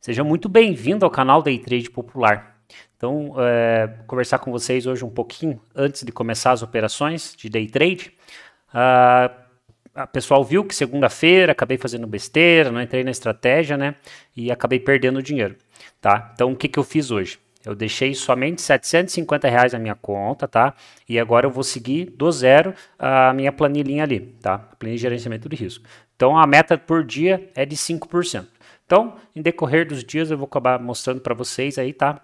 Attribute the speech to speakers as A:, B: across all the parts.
A: Seja muito bem-vindo ao canal Day Trade Popular. Então, é, conversar com vocês hoje um pouquinho antes de começar as operações de day trade. Ah, a pessoal viu que segunda-feira acabei fazendo besteira, não entrei na estratégia, né? E acabei perdendo dinheiro, tá? Então, o que, que eu fiz hoje? Eu deixei somente 750 reais na minha conta, tá? E agora eu vou seguir do zero a minha planilhinha ali, tá? Planilha de gerenciamento de risco. Então, a meta por dia é de 5%. Então, em decorrer dos dias eu vou acabar mostrando para vocês aí, tá?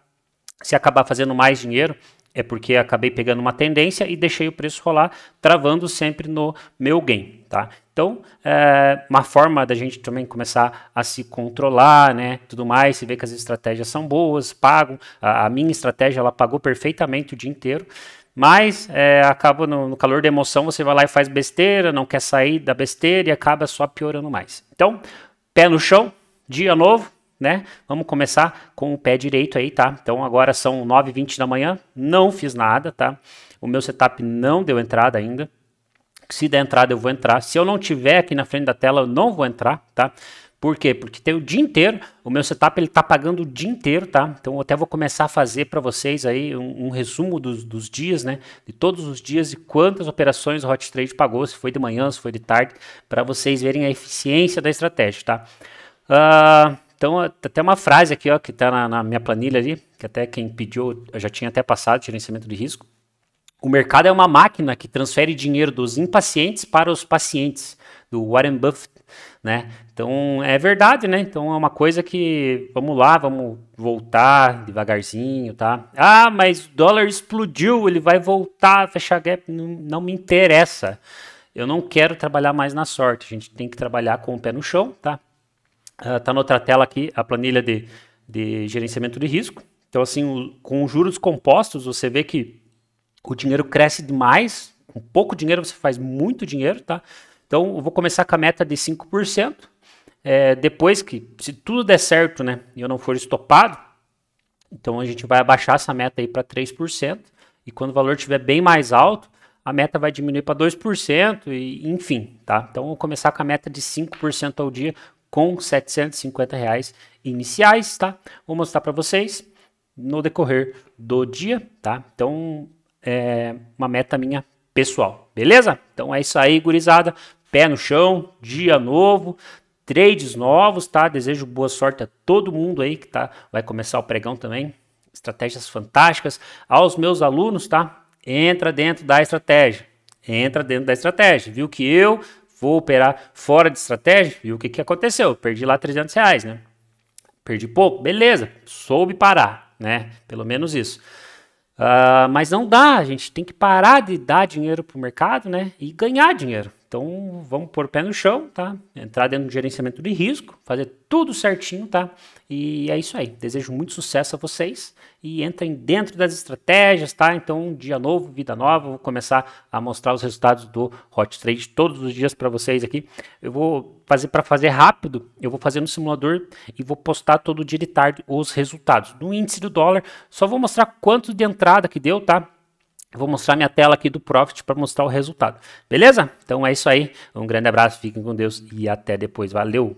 A: Se acabar fazendo mais dinheiro, é porque acabei pegando uma tendência e deixei o preço rolar, travando sempre no meu gain, tá? Então, é uma forma da gente também começar a se controlar, né? Tudo mais, se ver que as estratégias são boas, pagam. A, a minha estratégia, ela pagou perfeitamente o dia inteiro. Mas é, acaba no, no, calor da emoção, você vai lá e faz besteira, não quer sair da besteira e acaba só piorando mais. Então, pé no chão, dia novo, né? Vamos começar com o pé direito aí, tá? Então agora são 9h20 da manhã, não fiz nada, tá? O meu setup não deu entrada ainda. Se der entrada, eu vou entrar. Se eu não tiver aqui na frente da tela, eu não vou entrar, tá? Por quê? Porque tem o dia inteiro, o meu setup ele tá pagando o dia inteiro, tá? Então eu até vou começar a fazer para vocês aí um, um resumo dos, dos, dias, né? De todos os dias e quantas operações o Hot Trade pagou, se foi de manhã, se foi de tarde, para vocês verem a eficiência da estratégia, tá? Uh, então, até uma frase aqui ó, que está na, na, minha planilha ali, que até quem pediu, eu já tinha até passado, gerenciamento de risco. O mercado é uma máquina que transfere dinheiro dos impacientes para os pacientes, do Warren Buffett, né? Então, é verdade, né? Então, é uma coisa que, vamos lá, vamos voltar devagarzinho, tá? Ah, mas o dólar explodiu, ele vai voltar, fechar gap, não, não me interessa eu não quero trabalhar mais na sorte. A gente tem que trabalhar com o pé no chão, tá? Está ah, na outra tela aqui a planilha de, de gerenciamento de risco. Então, assim, o, com os juros compostos, você vê que o dinheiro cresce demais. Com pouco dinheiro, você faz muito dinheiro, tá? Então, eu vou começar com a meta de 5%. É, depois que, se tudo der certo, né, e eu não for estopado, então a gente vai abaixar essa meta aí para 3%. E quando o valor estiver bem mais alto, a meta vai diminuir para 2%, e, enfim, tá? Então, vou começar com a meta de 5% ao dia com 750 reais iniciais, tá? Vou mostrar para vocês no decorrer do dia, tá? Então, é uma meta minha pessoal, beleza? Então é isso aí, gurizada. Pé no chão, dia novo, trades novos, tá? Desejo boa sorte a todo mundo aí que tá, vai começar o pregão também. Estratégias fantásticas aos meus alunos, tá? Entra dentro da estratégia. Entra dentro da estratégia. Viu que eu vou operar fora de estratégia. E o que, que aconteceu? Perdi lá 300 reais, né? Perdi pouco, beleza, soube parar, né? Pelo menos isso. Uh, mas não dá, a gente tem que parar de dar dinheiro para o mercado, né? E ganhar dinheiro. Então vamos pôr o pé no chão, tá? Entrar dentro do gerenciamento de risco, fazer tudo certinho, tá? E é isso aí. Desejo muito sucesso a vocês e entrem dentro das estratégias, tá? Então, dia novo, vida nova, vou começar a mostrar os resultados do Hot Trade todos os dias para vocês aqui. Eu vou fazer para fazer rápido, eu vou fazer no simulador e vou postar todo dia de tarde os resultados do índice do dólar. Só vou mostrar quanto de entrada que deu, tá? vou mostrar minha tela aqui do Profit para mostrar o resultado. Beleza? Então é isso aí. Um grande abraço, fiquem com Deus e até depois. Valeu!